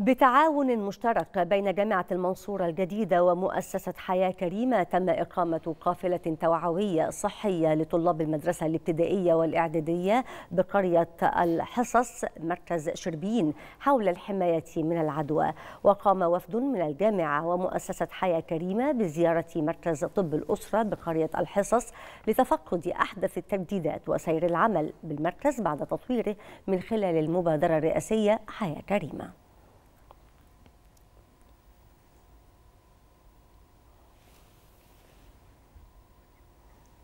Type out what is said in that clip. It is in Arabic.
بتعاون مشترك بين جامعة المنصورة الجديدة ومؤسسة حياة كريمة تم إقامة قافلة توعوية صحية لطلاب المدرسة الابتدائية والإعدادية بقرية الحصص مركز شربين حول الحماية من العدوى وقام وفد من الجامعة ومؤسسة حياة كريمة بزيارة مركز طب الأسرة بقرية الحصص لتفقد أحدث التجديدات وسير العمل بالمركز بعد تطويره من خلال المبادرة الرئاسية حياة كريمة